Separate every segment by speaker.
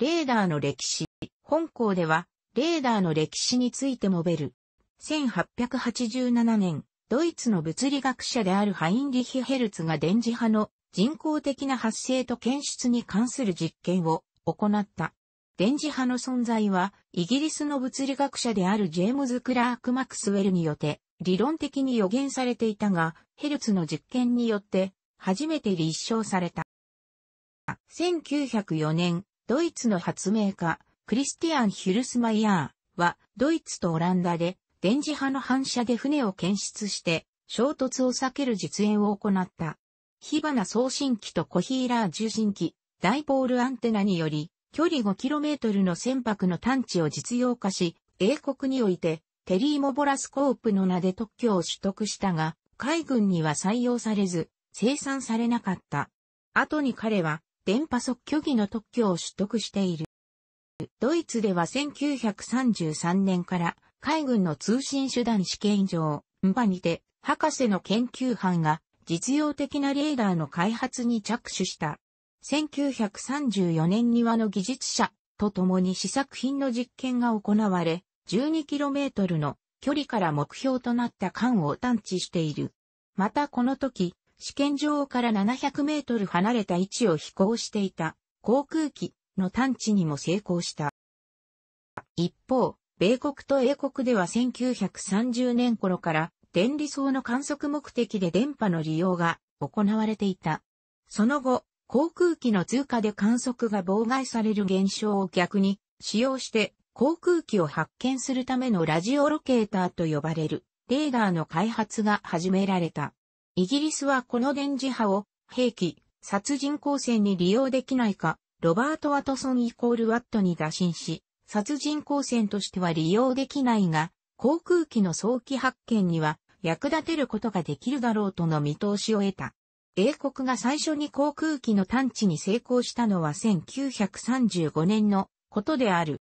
Speaker 1: レーダーの歴史。本校では、レーダーの歴史について述べる。1887年、ドイツの物理学者であるハインリヒ・ヘルツが電磁波の人工的な発生と検出に関する実験を行った。電磁波の存在は、イギリスの物理学者であるジェームズ・クラーク・マクスウェルによって、理論的に予言されていたが、ヘルツの実験によって、初めて立証された。1904年、ドイツの発明家、クリスティアン・ヒュルスマイヤーは、ドイツとオランダで、電磁波の反射で船を検出して、衝突を避ける実演を行った。火花送信機とコヒーラー受信機、ダイボールアンテナにより、距離 5km の船舶の探知を実用化し、英国において、テリーモボラスコープの名で特許を取得したが、海軍には採用されず、生産されなかった。後に彼は、電波測距儀の特許を取得している。ドイツでは1933年から海軍の通信手段試験場、ンバにて博士の研究班が実用的なレーダーの開発に着手した。1934年にはの技術者と共に試作品の実験が行われ、12km の距離から目標となった艦を探知している。またこの時、試験場から700メートル離れた位置を飛行していた航空機の探知にも成功した。一方、米国と英国では1930年頃から電離層の観測目的で電波の利用が行われていた。その後、航空機の通過で観測が妨害される現象を逆に使用して航空機を発見するためのラジオロケーターと呼ばれるレーダーの開発が始められた。イギリスはこの電磁波を兵器、殺人光線に利用できないか、ロバート・ワトソンイコール・ワットに打診し、殺人光線としては利用できないが、航空機の早期発見には役立てることができるだろうとの見通しを得た。英国が最初に航空機の探知に成功したのは1935年のことである。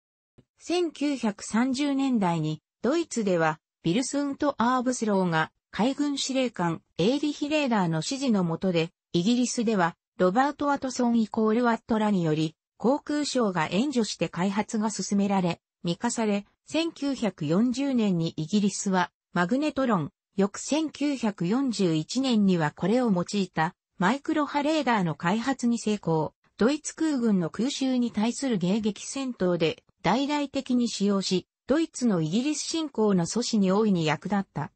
Speaker 1: 1930年代にドイツではビルスント・アーブスローが海軍司令官エーリヒ・レーダーの指示のもとで、イギリスではロバート・ワトソンイコール・ワットらにより、航空省が援助して開発が進められ、見化され、1940年にイギリスはマグネトロン、翌1941年にはこれを用いたマイクロ波レーダーの開発に成功。ドイツ空軍の空襲に対する迎撃戦闘で大々的に使用し、ドイツのイギリス侵攻の阻止に大いに役立った。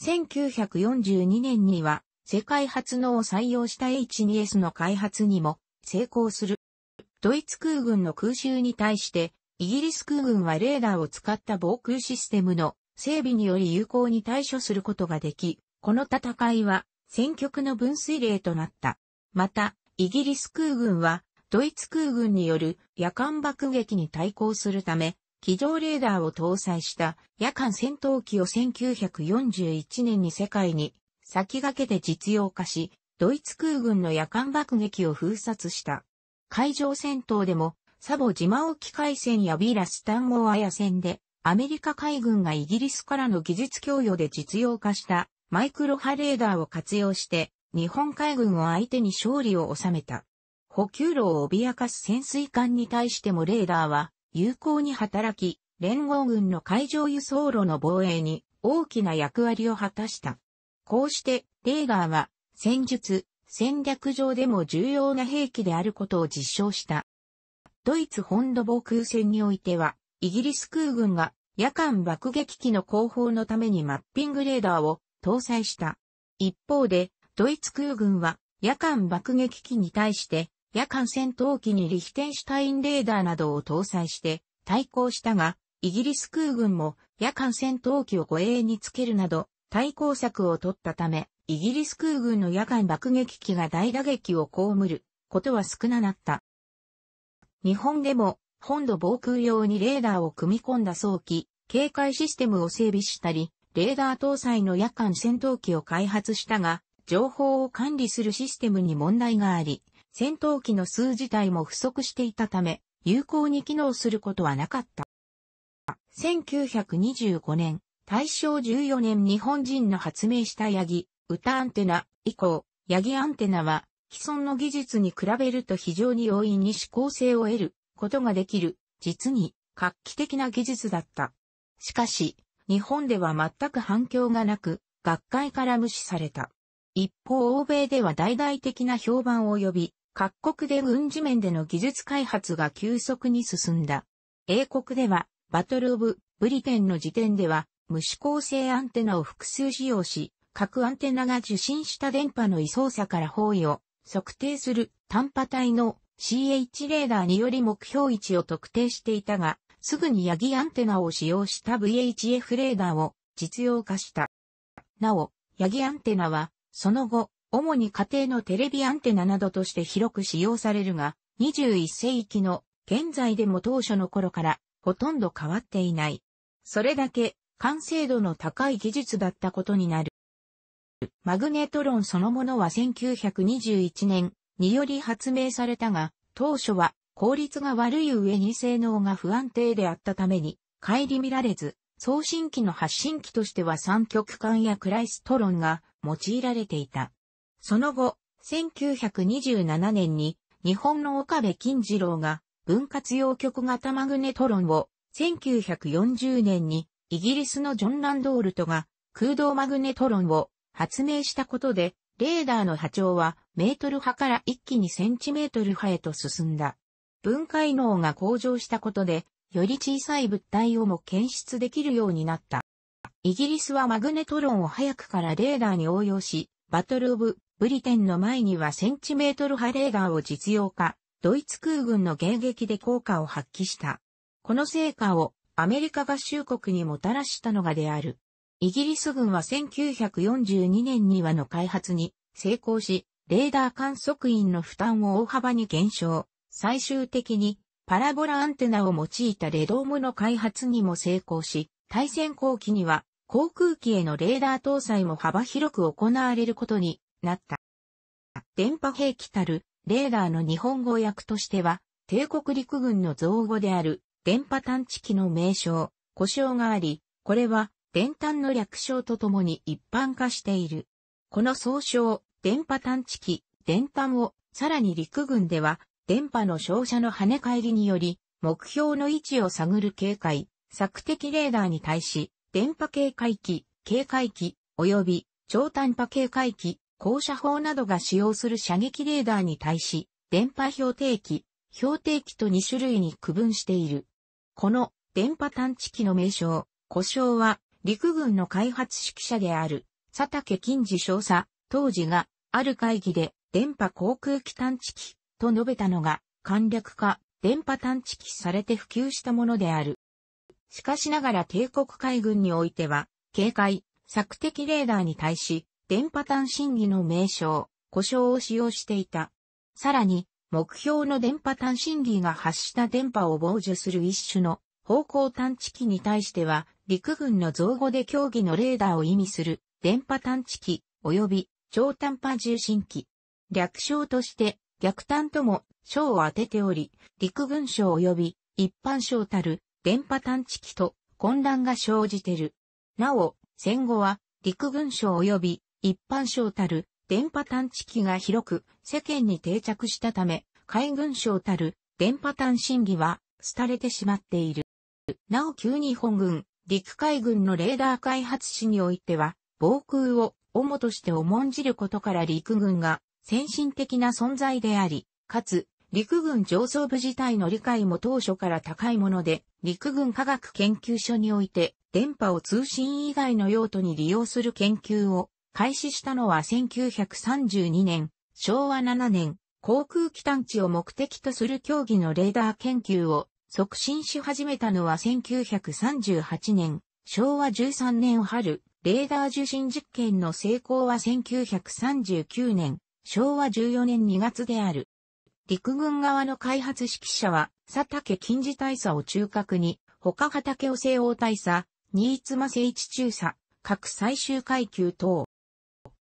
Speaker 1: 1942年には世界初のを採用した H2S の開発にも成功する。ドイツ空軍の空襲に対してイギリス空軍はレーダーを使った防空システムの整備により有効に対処することができ、この戦いは戦局の分水嶺となった。また、イギリス空軍はドイツ空軍による夜間爆撃に対抗するため、機上レーダーを搭載した夜間戦闘機を1941年に世界に先駆けて実用化し、ドイツ空軍の夜間爆撃を封殺した。海上戦闘でも、サボ島沖海戦やビーラスタンゴアヤ戦で、アメリカ海軍がイギリスからの技術供与で実用化したマイクロ波レーダーを活用して、日本海軍を相手に勝利を収めた。補給路を脅かす潜水艦に対してもレーダーは有効に働き、連合軍の海上輸送路の防衛に大きな役割を果たした。こうして、レーガーは、戦術、戦略上でも重要な兵器であることを実証した。ドイツ本土防空戦においては、イギリス空軍が夜間爆撃機の後方のためにマッピングレーダーを搭載した。一方で、ドイツ空軍は夜間爆撃機に対して夜間戦闘機にリヒテンシュタインレーダーなどを搭載して対抗したが、イギリス空軍も夜間戦闘機を護衛につけるなど対抗策を取ったため、イギリス空軍の夜間爆撃機が大打撃を被ることは少ななった。日本でも本土防空用にレーダーを組み込んだ早期警戒システムを整備したり、レーダー搭載の夜間戦闘機を開発したが、情報を管理するシステムに問題があり、戦闘機の数自体も不足していたため、有効に機能することはなかった。1925年、大正14年日本人の発明したヤギ、歌アンテナ以降、ヤギアンテナは既存の技術に比べると非常に容易に指向性を得ることができる、実に画期的な技術だった。しかし、日本では全く反響がなく、学会から無視された。一方欧米では大々的な評判を呼び、各国で軍事面での技術開発が急速に進んだ。英国では、バトル・オブ・ブリテンの時点では、無指向性アンテナを複数使用し、各アンテナが受信した電波の位相差から方位を測定する短波帯の CH レーダーにより目標位置を特定していたが、すぐにヤギアンテナを使用した VHF レーダーを実用化した。なお、ヤギアンテナは、その後、主に家庭のテレビアンテナなどとして広く使用されるが、21世紀の現在でも当初の頃からほとんど変わっていない。それだけ完成度の高い技術だったことになる。マグネトロンそのものは1921年により発明されたが、当初は効率が悪い上に性能が不安定であったために、帰り見られず、送信機の発信機としては三極管やクライストロンが用いられていた。その後、1927年に日本の岡部金次郎が分割用極型マグネトロンを1940年にイギリスのジョン・ランドールトが空洞マグネトロンを発明したことでレーダーの波長はメートル波から一気にセンチメートル波へと進んだ。分解能が向上したことで、より小さい物体をも検出できるようになった。イギリスはマグネトロンを早くからレーダーに応用し、バトル・オブ・ブリテンの前にはセンチメートルハレーガーを実用化、ドイツ空軍の迎撃で効果を発揮した。この成果をアメリカ合衆国にもたらしたのがである。イギリス軍は1942年にはの開発に成功し、レーダー観測員の負担を大幅に減少。最終的にパラボラアンテナを用いたレドームの開発にも成功し、対戦後期には航空機へのレーダー搭載も幅広く行われることになった。電波兵器たる、レーダーの日本語訳としては、帝国陸軍の造語である、電波探知機の名称、故障があり、これは、電端の略称とともに一般化している。この総称、電波探知機、電端を、さらに陸軍では、電波の照射の跳ね返りにより、目標の位置を探る警戒、索敵レーダーに対し、電波警戒機、警戒機、及び超短波警戒機、高射砲などが使用する射撃レーダーに対し、電波標定機、標定機と2種類に区分している。この電波探知機の名称、故障は陸軍の開発指揮者である佐竹金次少佐、当時がある会議で電波航空機探知機と述べたのが簡略化、電波探知機されて普及したものである。しかしながら帝国海軍においては、警戒、索敵レーダーに対し、電波端審議の名称、故障を使用していた。さらに、目標の電波端審議が発した電波を傍受する一種の方向探知機に対しては、陸軍の造語で競技のレーダーを意味する電波探知機及び超短波重心機。略称として逆端とも章を当てており、陸軍章及び一般章たる電波探知機と混乱が生じてる。なお、戦後は陸軍省及び一般省たる電波探知機が広く世間に定着したため、海軍省たる電波探信機は廃れてしまっている。なお旧日本軍、陸海軍のレーダー開発史においては、防空を主として重んじることから陸軍が先進的な存在であり、かつ、陸軍上層部自体の理解も当初から高いもので、陸軍科学研究所において、電波を通信以外の用途に利用する研究を開始したのは1932年、昭和7年、航空機探知を目的とする競技のレーダー研究を促進し始めたのは1938年、昭和13年春、レーダー受信実験の成功は1939年、昭和14年2月である。陸軍側の開発指揮者は、佐竹近次大佐を中核に、他畑尾西欧大佐、新妻誠一中佐、各最終階級等。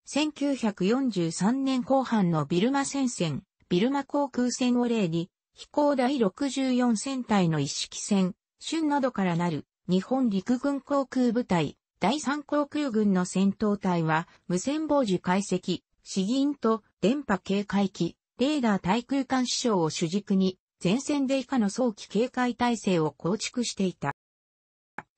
Speaker 1: 1943年後半のビルマ戦線、ビルマ航空戦を例に、飛行第64戦隊の一式戦、春などからなる日本陸軍航空部隊、第三航空軍の戦闘隊は、無線防受解析、死銀と電波警戒機、レーダー対空間視障を主軸に、前線で以下の早期警戒体制を構築していた。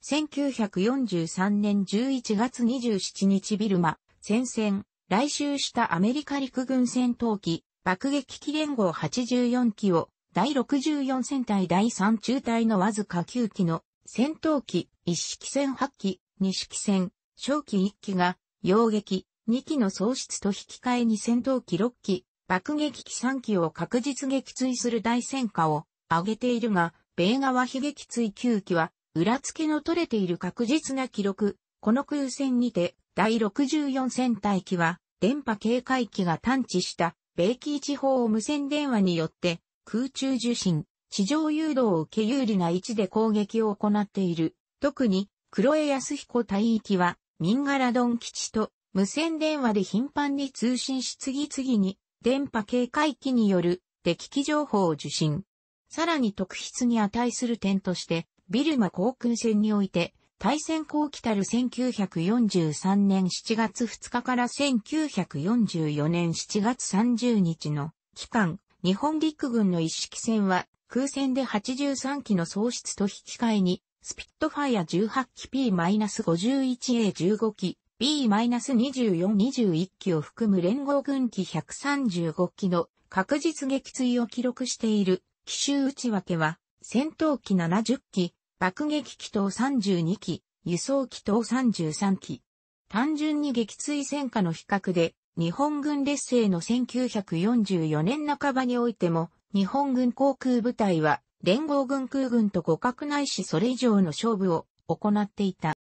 Speaker 1: 1943年11月27日ビルマ、戦線、来襲したアメリカ陸軍戦闘機、爆撃機連合84機を、第64戦隊第3中隊のわずか9機の、戦闘機、一式戦8機、二式戦、小機1機が、洋撃、2機の喪失と引き換えに戦闘機6機、爆撃機3機を確実撃墜する大戦果を挙げているが、米側悲撃墜9機は、裏付けの取れている確実な記録、この空戦にて、第64戦隊機は、電波警戒機が探知した米機地方を無線電話によって空中受信、地上誘導を受け有利な位置で攻撃を行っている。特に黒江康彦帯域はミンガラドン基地と無線電話で頻繁に通信し次々に電波警戒機による敵機情報を受信。さらに特筆に値する点として、ビルマ航空戦において大戦後期たる1943年7月2日から1944年7月30日の期間、日本陸軍の一式戦は空戦で83機の喪失と引き換えに、スピットファイア18機 P-51A15 機、B-2421 機を含む連合軍機135機の確実撃墜を記録している奇襲内訳は、戦闘機70機、爆撃機等32機、輸送機等33機。単純に撃墜戦火の比較で、日本軍劣勢の1944年半ばにおいても、日本軍航空部隊は、連合軍空軍と互角ないしそれ以上の勝負を行っていた。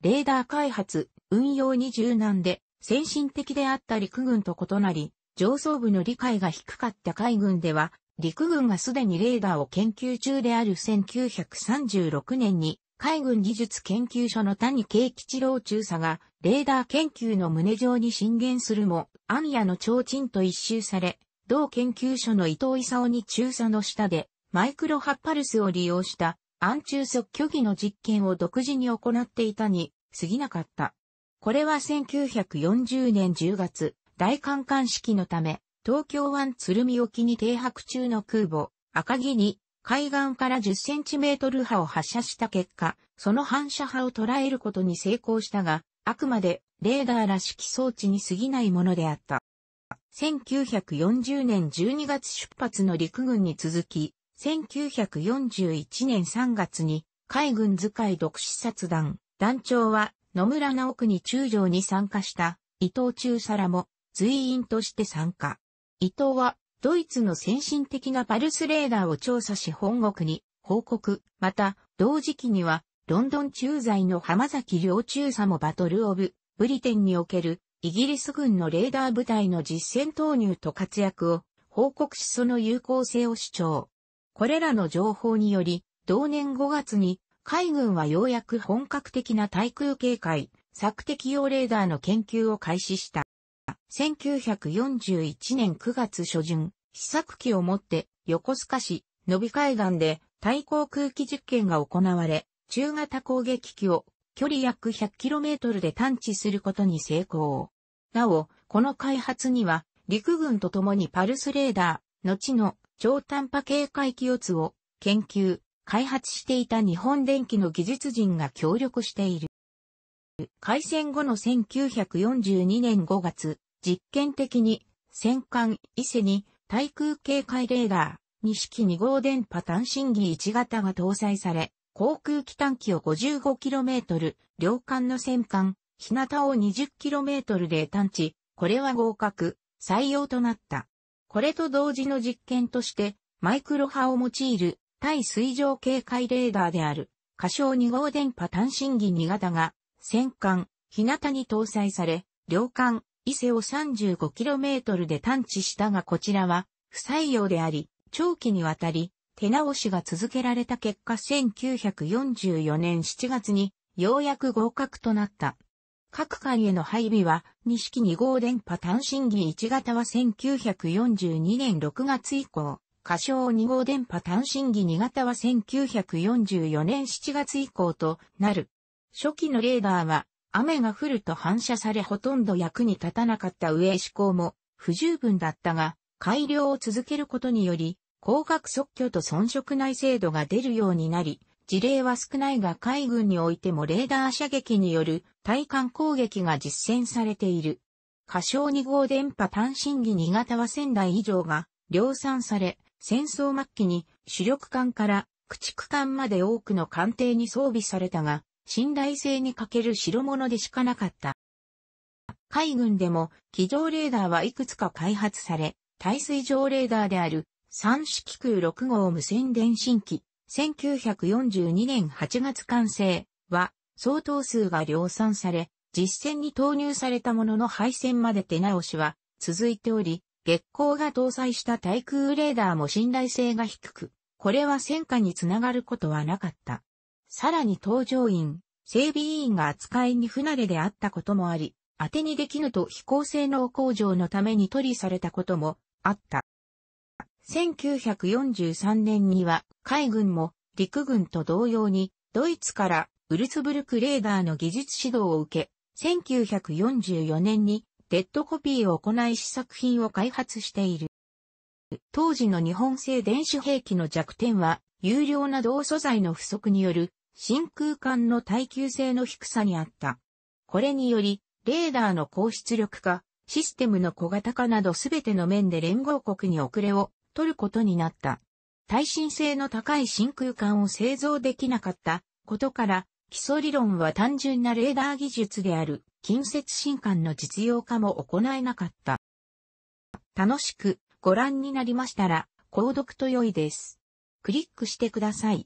Speaker 1: レーダー開発、運用に柔軟で、先進的であった陸軍と異なり、上層部の理解が低かった海軍では、陸軍がすでにレーダーを研究中である1936年に、海軍技術研究所の谷慶吉郎中佐が、レーダー研究の胸上に進言するも、暗夜の提灯と一周され、同研究所の伊藤勲に中佐の下で、マイクロハッパルスを利用した、暗中即虚偽の実験を独自に行っていたに、過ぎなかった。これは1940年10月、大観艦式のため、東京湾鶴見沖に停泊中の空母、赤城に、海岸から10センチメートル波を発射した結果、その反射波を捉えることに成功したが、あくまでレーダーらしき装置に過ぎないものであった。1940年12月出発の陸軍に続き、1941年3月に海軍図解独視察団、団長は野村直国中将に参加した伊藤中皿らも随員として参加。伊藤は、ドイツの先進的なパルスレーダーを調査し本国に報告、また、同時期には、ロンドン駐在の浜崎良中佐もバトルオブ、ブリテンにおける、イギリス軍のレーダー部隊の実戦投入と活躍を報告しその有効性を主張。これらの情報により、同年5月に海軍はようやく本格的な対空警戒、索敵用レーダーの研究を開始した。1941年9月初旬、試作機を持って横須賀市のび海岸で対抗空気実験が行われ、中型攻撃機を距離約 100km で探知することに成功。なお、この開発には陸軍と共にパルスレーダー、後の超短波警戒気圧を研究、開発していた日本電機の技術人が協力している。開戦後の1942年5月、実験的に戦艦伊勢に対空警戒レーダー、二式二号電波単身儀一型が搭載され、航空機短機を 55km、両艦の戦艦、日向を 20km で探知、これは合格、採用となった。これと同時の実験として、マイクロ波を用いる対水上警戒レーダーである、仮称二号電波単身儀二型が戦艦、日向に搭載され、両艦、伊勢を 35km で探知したがこちらは不採用であり、長期にわたり手直しが続けられた結果1944年7月にようやく合格となった。各艦への配備は、式2号電波単身儀1型は1942年6月以降、仮称2号電波単身儀2型は1944年7月以降となる。初期のレーダーは雨が降ると反射されほとんど役に立たなかった上思考も不十分だったが、改良を続けることにより、光学即挙と遜色ない精度が出るようになり、事例は少ないが海軍においてもレーダー射撃による対艦攻撃が実践されている。過小2号電波単身儀2型は仙台以上が量産され、戦争末期に主力艦から駆逐艦まで多くの艦艇に装備されたが、信頼性に欠ける代物でしかなかった。海軍でも機上レーダーはいくつか開発され、耐水上レーダーである三式空6号無線電信機1942年8月完成は相当数が量産され、実戦に投入されたものの配線まで手直しは続いており、月光が搭載した対空レーダーも信頼性が低く、これは戦火につながることはなかった。さらに搭乗員、整備員が扱いに不慣れであったこともあり、当てにできぬと飛行性能向上のために取りされたこともあった。1943年には海軍も陸軍と同様にドイツからウルツブルクレーダーの技術指導を受け、1944年にデッドコピーを行い試作品を開発している。当時の日本製電子兵器の弱点は、有料な銅素材の不足による真空管の耐久性の低さにあった。これにより、レーダーの高出力化、システムの小型化などすべての面で連合国に遅れを取ることになった。耐震性の高い真空管を製造できなかったことから、基礎理論は単純なレーダー技術である近接新管の実用化も行えなかった。楽しくご覧になりましたら、購読と良いです。クリックしてください。